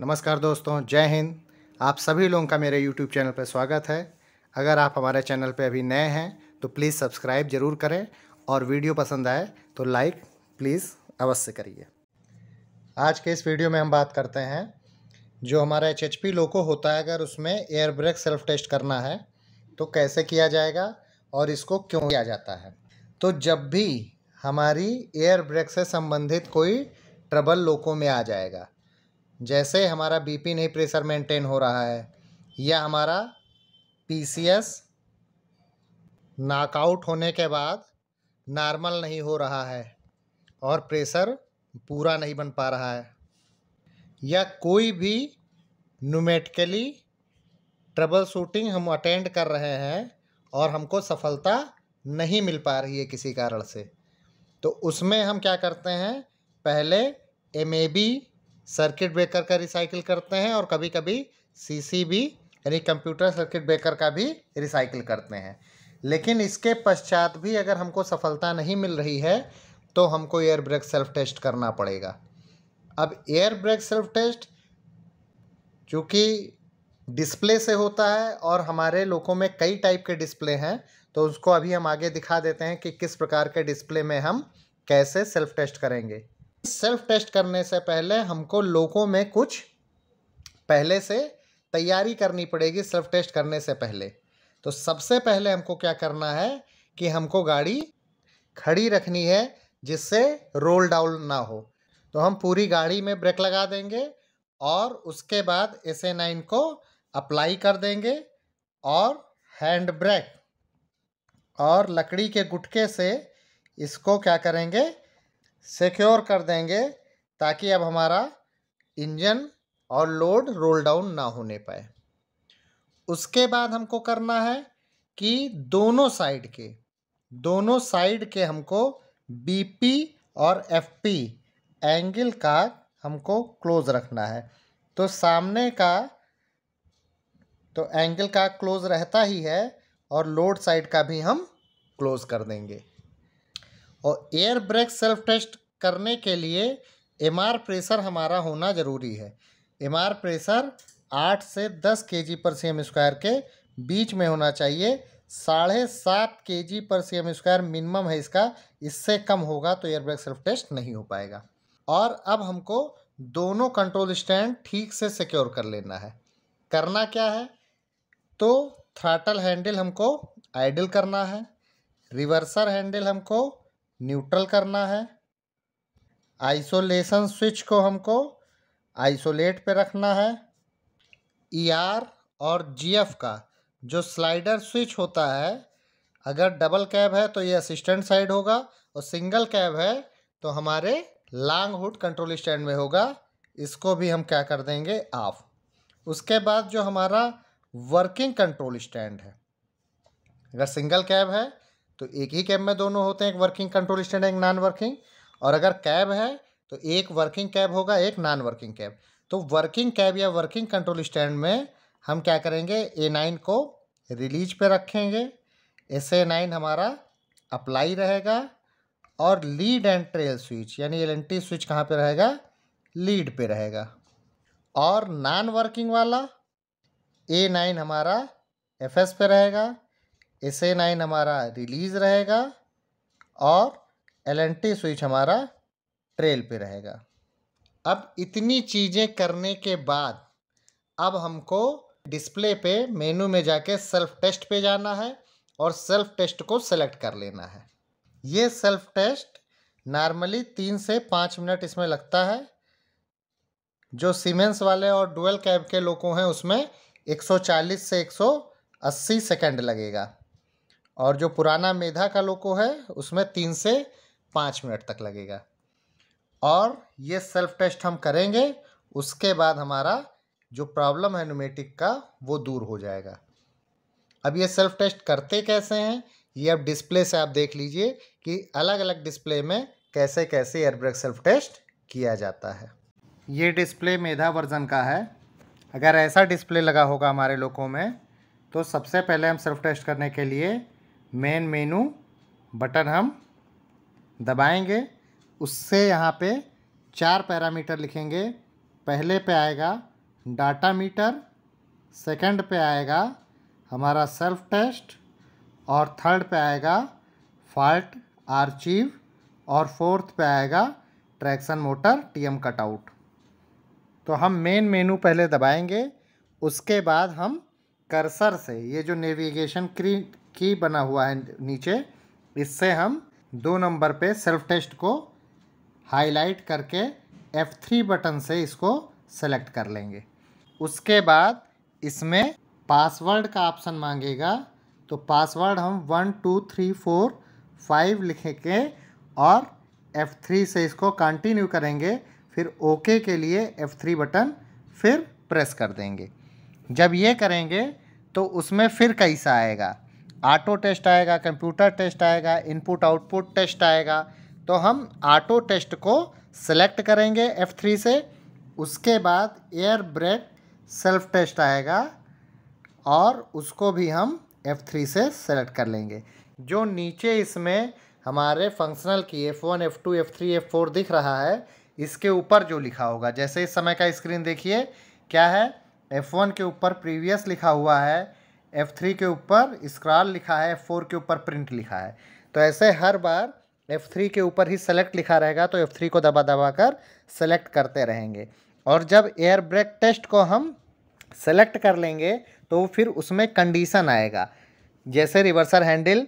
नमस्कार दोस्तों जय हिंद आप सभी लोगों का मेरे यूट्यूब चैनल पर स्वागत है अगर आप हमारे चैनल पर अभी नए हैं तो प्लीज़ सब्सक्राइब ज़रूर करें और वीडियो पसंद आए तो लाइक प्लीज़ अवश्य करिए आज के इस वीडियो में हम बात करते हैं जो हमारा एच एच पी लोको होता है अगर उसमें एयर ब्रेक सेल्फ टेस्ट करना है तो कैसे किया जाएगा और इसको क्यों किया जाता है तो जब भी हमारी एयर ब्रेक से संबंधित कोई ट्रबल लोको में आ जाएगा जैसे हमारा बीपी नहीं प्रेशर मेंटेन हो रहा है या हमारा पीसीएस नॉकआउट होने के बाद नॉर्मल नहीं हो रहा है और प्रेशर पूरा नहीं बन पा रहा है या कोई भी न्यूमेटिकली ट्रबल शूटिंग हम अटेंड कर रहे हैं और हमको सफलता नहीं मिल पा रही है किसी कारण से तो उसमें हम क्या करते हैं पहले M A B circuit breaker का रिसाइकिल करते हैं और कभी कभी सीसीबी यानी कंप्यूटर सर्किट ब्रेकर का भी रिसाइकिल करते हैं लेकिन इसके पश्चात भी अगर हमको सफलता नहीं मिल रही है तो हमको एयर ब्रेक सेल्फ टेस्ट करना पड़ेगा अब एयर ब्रेक सेल्फ टेस्ट चूँकि डिस्प्ले से होता है और हमारे लोगों में कई टाइप के डिस्प्ले हैं तो उसको अभी हम आगे दिखा देते हैं कि किस प्रकार के डिस्प्ले में हम कैसे सेल्फ टेस्ट करेंगे सेल्फ टेस्ट करने से पहले हमको लोगों में कुछ पहले से तैयारी करनी पड़ेगी सेल्फ टेस्ट करने से पहले तो सबसे पहले हमको क्या करना है कि हमको गाड़ी खड़ी रखनी है जिससे रोल डाउन ना हो तो हम पूरी गाड़ी में ब्रेक लगा देंगे और उसके बाद एस ए नाइन को अप्लाई कर देंगे और हैंड ब्रेक और लकड़ी के गुटके से इसको क्या करेंगे सिक्योर कर देंगे ताकि अब हमारा इंजन और लोड रोल डाउन ना होने पाए उसके बाद हमको करना है कि दोनों साइड के दोनों साइड के हमको बीपी और एफपी एंगल का हमको क्लोज रखना है तो सामने का तो एंगल का क्लोज रहता ही है और लोड साइड का भी हम क्लोज कर देंगे और एयर ब्रेक सेल्फ टेस्ट करने के लिए एम प्रेशर हमारा होना ज़रूरी है एम प्रेशर आठ से दस के जी पर सी एम स्क्वायर के बीच में होना चाहिए साढ़े सात के जी पर सी एम स्क्वायर मिनिमम है इसका इससे कम होगा तो एयर ब्रेक सेल्फ टेस्ट नहीं हो पाएगा और अब हमको दोनों कंट्रोल स्टैंड ठीक से सिक्योर कर लेना है करना क्या है तो थ्राटल हैंडल हमको आइडल करना है रिवर्सर हैंडल हमको न्यूट्रल करना है आइसोलेशन स्विच को हमको आइसोलेट पे रखना है ई e ER और जी एफ का जो स्लाइडर स्विच होता है अगर डबल कैब है तो ये असिस्टेंट साइड होगा और सिंगल कैब है तो हमारे लॉन्ग हुड कंट्रोल स्टैंड में होगा इसको भी हम क्या कर देंगे ऑफ उसके बाद जो हमारा वर्किंग कंट्रोल स्टैंड है अगर सिंगल कैब है तो एक ही कैब में दोनों होते हैं एक वर्किंग कंट्रोल स्टैंड एक नॉन वर्किंग और अगर कैब है तो एक वर्किंग कैब होगा एक नॉन वर्किंग कैब तो वर्किंग कैब या वर्किंग कंट्रोल स्टैंड में हम क्या करेंगे ए नाइन को रिलीज पे रखेंगे एस ए नाइन हमारा अप्लाई रहेगा और लीड एंड ट्रेल स्विच यानी एल एन टी स्विच कहाँ पे रहेगा लीड पे रहेगा और नॉन वर्किंग वाला ए नाइन हमारा एफ एस पे रहेगा एस ए नाइन हमारा रिलीज रहेगा और एल एन टी स्विच हमारा ट्रेल पे रहेगा अब इतनी चीज़ें करने के बाद अब हमको डिस्प्ले पे मेनू में जाके सेल्फ टेस्ट पे जाना है और सेल्फ टेस्ट को सेलेक्ट कर लेना है ये सेल्फ टेस्ट नॉर्मली तीन से पाँच मिनट इसमें लगता है जो सीमेंस वाले और डुअल कैब के लोगों हैं उसमें 140 से 180 सेकंड लगेगा और जो पुराना मेधा का लोको है उसमें तीन से पाँच मिनट तक लगेगा और ये सेल्फ टेस्ट हम करेंगे उसके बाद हमारा जो प्रॉब्लम है न्यूमेटिक का वो दूर हो जाएगा अब ये सेल्फ टेस्ट करते कैसे हैं ये अब डिस्प्ले से आप देख लीजिए कि अलग अलग डिस्प्ले में कैसे कैसे एयरब्रेक सेल्फ टेस्ट किया जाता है ये डिस्प्ले मेधा वर्जन का है अगर ऐसा डिस्प्ले लगा होगा हमारे लोगों में तो सबसे पहले हम सेल्फ टेस्ट करने के लिए मेन मेनू बटन हम दबाएंगे उससे यहाँ पे चार पैरामीटर लिखेंगे पहले पे आएगा डाटा मीटर सेकंड पे आएगा हमारा सेल्फ टेस्ट और थर्ड पे आएगा फाल्ट आर्चीव और फोर्थ पे आएगा ट्रैक्शन मोटर टीएम कटआउट तो हम मेन मेनू पहले दबाएंगे उसके बाद हम कर्सर से ये जो नेविगेशन की बना हुआ है नीचे इससे हम दो नंबर पे सेल्फ टेस्ट को हाईलाइट करके F3 बटन से इसको सेलेक्ट कर लेंगे उसके बाद इसमें पासवर्ड का ऑप्शन मांगेगा तो पासवर्ड हम one two three four five लिखेंगे और F3 से इसको कंटिन्यू करेंगे फिर ओके के लिए F3 बटन फिर प्रेस कर देंगे जब ये करेंगे तो उसमें फिर कैसा आएगा ऑटो टेस्ट आएगा कंप्यूटर टेस्ट आएगा इनपुट आउटपुट टेस्ट आएगा तो हम ऑटो टेस्ट को सेलेक्ट करेंगे F3 से उसके बाद एयर ब्रेक सेल्फ टेस्ट आएगा और उसको भी हम F3 से सेलेक्ट कर लेंगे जो नीचे इसमें हमारे फंक्शनल की F1, F2, F3, F4 दिख रहा है इसके ऊपर जो लिखा होगा जैसे इस समय का स्क्रीन देखिए क्या है F1 के ऊपर प्रीवियस लिखा हुआ है एफ थ्री के ऊपर स्क्रॉल लिखा है एफ फोर के ऊपर प्रिंट लिखा है तो ऐसे हर बार एफ थ्री के ऊपर ही सेलेक्ट लिखा रहेगा तो एफ थ्री को दबा दबा कर सेलेक्ट करते रहेंगे और जब एयर ब्रेक टेस्ट को हम सेलेक्ट कर लेंगे तो फिर उसमें कंडीशन आएगा जैसे रिवर्सर हैंडल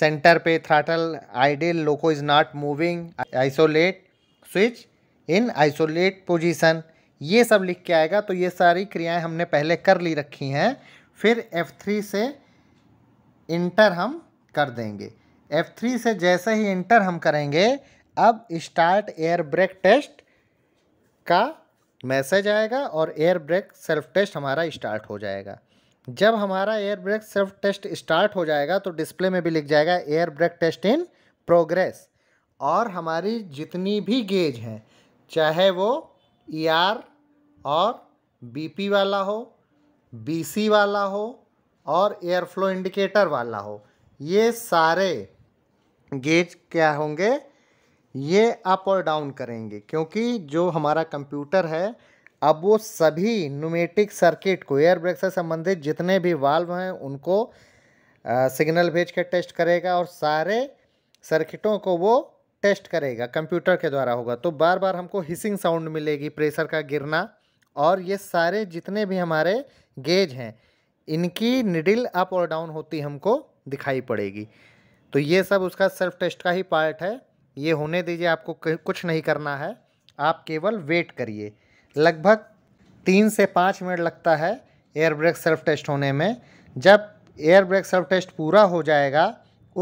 सेंटर पे throttle idle loco is not moving isolate switch in isolate position ये सब लिख के आएगा तो ये सारी क्रियाएं हमने पहले कर ली रखी हैं फिर F3 से इंटर हम कर देंगे F3 से जैसे ही इंटर हम करेंगे अब स्टार्ट एयर ब्रेक टेस्ट का मैसेज आएगा और एयर ब्रेक सेल्फ टेस्ट हमारा स्टार्ट हो जाएगा जब हमारा air brake self test start हो जाएगा तो डिस्प्ले में भी लिख जाएगा air brake test in progress और हमारी जितनी भी गेज हैं चाहे वो ई e ER और बीपी वाला हो बीसी वाला हो और एयर फ्लो इंडिकेटर वाला हो ये सारे गेज क्या होंगे ये अप और डाउन करेंगे क्योंकि जो हमारा कंप्यूटर है अब वो सभी न्यूमेटिक सर्किट को एयर ब्रेक से संबंधित जितने भी वाल्व हैं उनको सिग्नल भेज कर टेस्ट करेगा और सारे सर्किटों को वो टेस्ट करेगा कंप्यूटर के द्वारा होगा तो बार बार हमको हिसिंग साउंड मिलेगी प्रेशर का गिरना और ये सारे जितने भी हमारे गेज हैं इनकी निडिल अप और डाउन होती हमको दिखाई पड़ेगी तो ये सब उसका सेल्फ टेस्ट का ही पार्ट है ये होने दीजिए आपको कुछ नहीं करना है आप केवल वेट करिए लगभग तीन से पाँच मिनट लगता है एयर ब्रेक सेल्फ टेस्ट होने में जब एयर ब्रेक सेल्फ टेस्ट पूरा हो जाएगा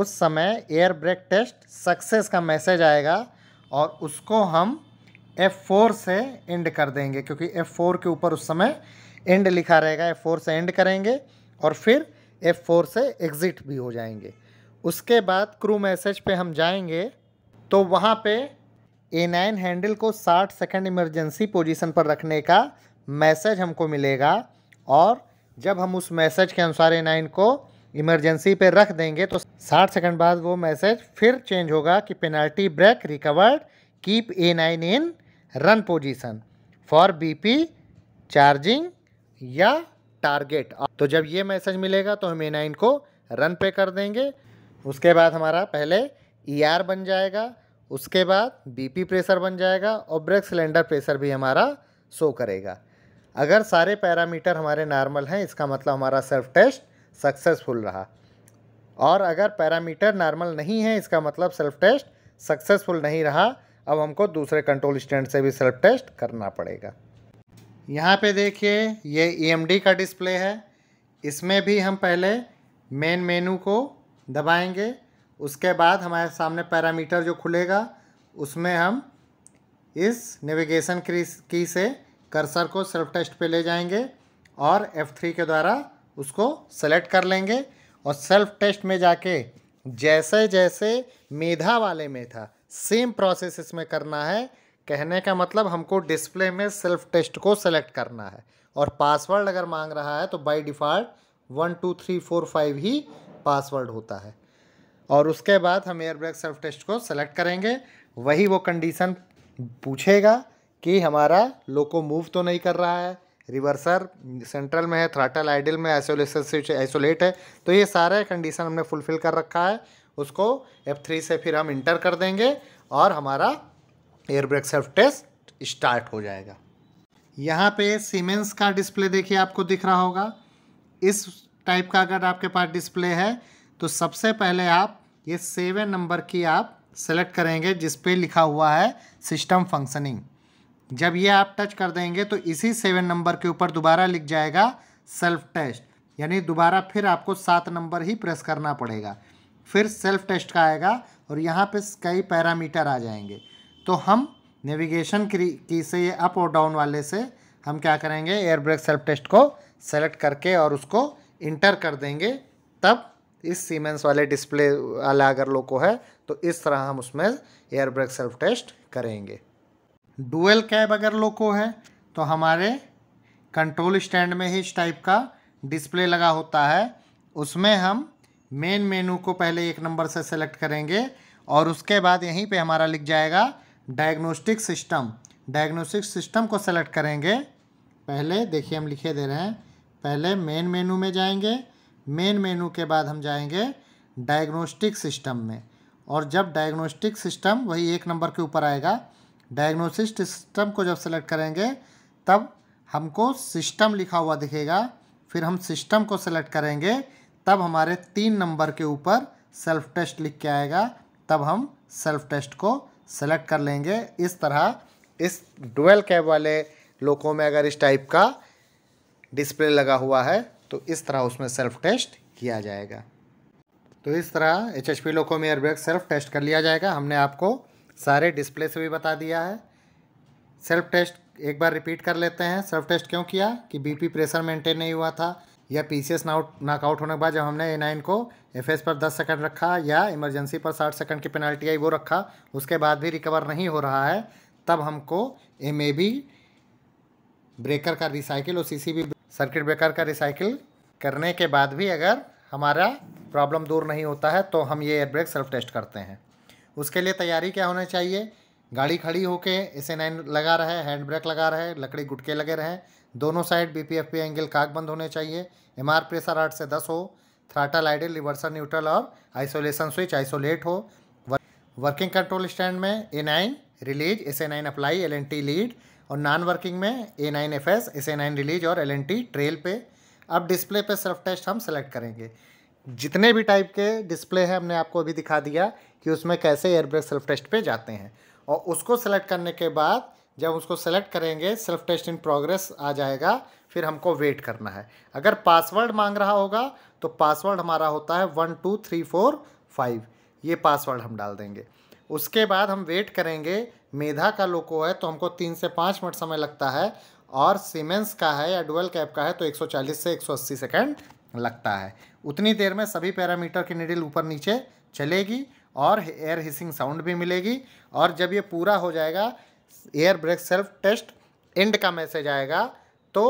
उस समय एयर ब्रेक टेस्ट सक्सेस का मैसेज आएगा और उसको हम F4 से एंड कर देंगे क्योंकि F4 के ऊपर उस समय एंड लिखा रहेगा F4 से एंड करेंगे और फिर F4 से एग्ज़िट भी हो जाएंगे उसके बाद क्रू मैसेज पे हम जाएंगे तो वहाँ पे ए नाइन हैंडल को 60 सेकंड इमरजेंसी पोजीशन पर रखने का मैसेज हमको मिलेगा और जब हम उस मैसेज के अनुसार ए नाइन को इमरजेंसी पे रख देंगे तो 60 सेकंड बाद वो मैसेज फिर चेंज होगा कि penalty brake recovered keep A nine in run position for BP charging या टारगेट तो जब ये मैसेज मिलेगा तो हम ए नाइन को रन पे कर देंगे उसके बाद हमारा पहले ई e ER बन जाएगा उसके बाद बीपी प्रेशर बन जाएगा और ब्रेक सिलेंडर प्रेशर भी हमारा शो करेगा अगर सारे पैरामीटर हमारे नॉर्मल हैं इसका मतलब हमारा सेल्फ टेस्ट सक्सेसफुल रहा और अगर पैरामीटर नॉर्मल नहीं है इसका मतलब सेल्फ टेस्ट सक्सेसफुल नहीं रहा अब हमको दूसरे कंट्रोल स्टैंड से भी सेल्फ टेस्ट करना पड़ेगा यहाँ पे देखिए ये ई e का डिस्प्ले है इसमें भी हम पहले मेन मेनू को दबाएंगे उसके बाद हमारे सामने पैरामीटर जो खुलेगा उसमें हम इस नेविगेशन की से कर्सर को सेल्फ टेस्ट पे ले जाएंगे और F3 के द्वारा उसको सेलेक्ट कर लेंगे और सेल्फ टेस्ट में जाके जैसे जैसे मेधा वाले में था सेम प्रोसेस इसमें करना है कहने का मतलब हमको डिस्प्ले में सेल्फ टेस्ट को सेलेक्ट करना है और पासवर्ड अगर मांग रहा है तो by default one two three four five ही पासवर्ड होता है और उसके बाद हम एयर ब्रेक सेल्फ टेस्ट को सेलेक्ट करेंगे वही वो कंडीशन पूछेगा कि हमारा लोको मूव तो नहीं कर रहा है रिवर्सर सेंट्रल में है थ्राटल आइडल में आइसोलेशन स्विच आइसोलेट है तो ये सारे कंडीशन हमने फुलफिल कर रखा है उसको F3 से फिर हम इंटर कर देंगे और हमारा air brake self test start हो जाएगा यहाँ पे सीमेंस का डिस्प्ले देखिए आपको दिख रहा होगा इस टाइप का अगर आपके पास डिस्प्ले है तो सबसे पहले आप ये सेवन नंबर की आप सेलेक्ट करेंगे जिस पे लिखा हुआ है सिस्टम फंक्शनिंग जब ये आप टच कर देंगे तो इसी सेवन नंबर के ऊपर दोबारा लिख जाएगा सेल्फ टेस्ट यानी दोबारा फिर आपको सात नंबर ही प्रेस करना पड़ेगा फिर सेल्फ टेस्ट का आएगा और यहाँ पे कई पैरामीटर आ जाएंगे तो हम नेविगेशन की से ये अप और डाउन वाले से हम क्या करेंगे एयर ब्रेक सेल्फ टेस्ट को सेलेक्ट करके और उसको इंटर कर देंगे तब इस सीमेंस वाले डिस्प्ले वाला अगर लोको है तो इस तरह हम उसमें एयर ब्रेक सेल्फ टेस्ट करेंगे डुअल कैब अगर लोको है तो हमारे कंट्रोल स्टैंड में ही इस टाइप का डिस्प्ले लगा होता है उसमें हम मेन मेनू को पहले एक नंबर से सेलेक्ट करेंगे और उसके बाद यहीं पे हमारा लिख जाएगा डायग्नोस्टिक सिस्टम डायग्नोस्टिक सिस्टम को सेलेक्ट करेंगे पहले देखिए हम लिखे दे रहे हैं पहले मेन मेनू में जाएंगे मेन मेनू के बाद हम जाएंगे डायग्नोस्टिक सिस्टम में और जब डायग्नोस्टिक सिस्टम वही एक नंबर के ऊपर आएगा डायग्नोस्टिक सिस्टम को जब सेलेक्ट करेंगे तब हमको सिस्टम लिखा हुआ दिखेगा फिर हम सिस्टम को सेलेक्ट करेंगे तब हमारे तीन नंबर के ऊपर सेल्फ टेस्ट लिख के आएगा तब हम सेल्फ टेस्ट को सेलेक्ट कर लेंगे इस तरह इस डुअल कैब वाले लोगों में अगर इस टाइप का डिस्प्ले लगा हुआ है तो इस तरह उसमें सेल्फ टेस्ट किया जाएगा तो इस तरह एच एच पी लोको में एयरबैग सेल्फ टेस्ट कर लिया जाएगा हमने आपको सारे डिस्प्ले से भी बता दिया है सेल्फ टेस्ट एक बार रिपीट कर लेते हैं सेल्फ टेस्ट क्यों किया कि बीपी प्रेशर मेंटेन नहीं हुआ था या पी सी एस नाकआउट होने के बाद जब हमने ए नाइन को एफ एस पर दस सेकंड रखा या इमरजेंसी पर साठ सेकंड की पेनल्टी आई वो रखा उसके बाद भी रिकवर नहीं हो रहा है तब हमको एम ए बी ब्रेकर का रिसाइकिल और C C B circuit breaker का रिसाइकिल करने के बाद भी अगर हमारा प्रॉब्लम दूर नहीं होता है तो हम ये एयर ब्रेक सेल्फ टेस्ट करते हैं उसके लिए तैयारी क्या होनी चाहिए गाड़ी खड़ी होके एस ए नाइन लगा रहे हैंड ब्रेक लगा रहे लकड़ी गुटके लगे रहें दोनों side B P F P angle cock बंद होने चाहिए एम आर प्रेशर आठ से दस हो थ्राटल आइडल रिवर्सल न्यूट्रल और आइसोलेशन स्विच आइसोलेट हो वर्किंग कंट्रोल स्टैंड में A nine release S A nine apply L N T lead और नॉन वर्किंग में A nine F S S A nine release और L N T trail पे अब display पे self test हम select करेंगे जितने भी टाइप के डिस्प्ले हैं हमने आपको अभी दिखा दिया कि उसमें कैसे एयरब्रेक सेल्फ टेस्ट पे जाते हैं और उसको सेलेक्ट करने के बाद जब उसको सेलेक्ट करेंगे सेल्फ टेस्ट इन प्रोग्रेस आ जाएगा फिर हमको वेट करना है अगर पासवर्ड मांग रहा होगा तो पासवर्ड हमारा होता है one two three four five ये पासवर्ड हम डाल देंगे उसके बाद हम वेट करेंगे मेधा का लोको है तो हमको तीन से पाँच मिनट समय लगता है और सीमेंस का है या डुअल कैप का है तो 140 से 180 सेकंड लगता है उतनी देर में सभी पैरामीटर की निडिल ऊपर नीचे चलेगी और एयर हिसिंग साउंड भी मिलेगी और जब ये पूरा हो जाएगा air brake self test end का मैसेज आएगा तो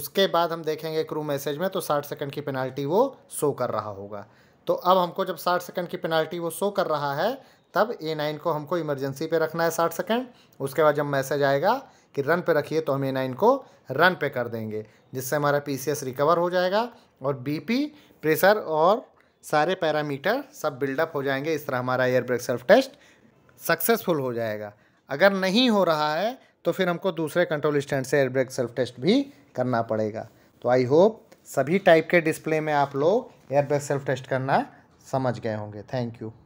उसके बाद हम देखेंगे क्रू मैसेज में तो 60 सेकंड की पेनाल्टी वो शो कर रहा होगा तो अब हमको जब 60 सेकंड की पेनाल्टी वो शो कर रहा है तब ए नाइन को हमको इमरजेंसी पे रखना है 60 सेकंड उसके बाद जब मैसेज आएगा कि रन पे रखिए तो हम ए नाइन को रन पे कर देंगे जिससे हमारा पी रिकवर हो जाएगा और बी प्रेशर और सारे पैरामीटर सब बिल्डअप हो जाएंगे इस तरह हमारा air brake self test successful हो जाएगा अगर नहीं हो रहा है तो फिर हमको दूसरे कंट्रोल स्टैंड से एयरब्रेक सेल्फ टेस्ट भी करना पड़ेगा तो आई होप सभी टाइप के डिस्प्ले में आप लोग एयरब्रेक सेल्फ टेस्ट करना समझ गए होंगे थैंक यू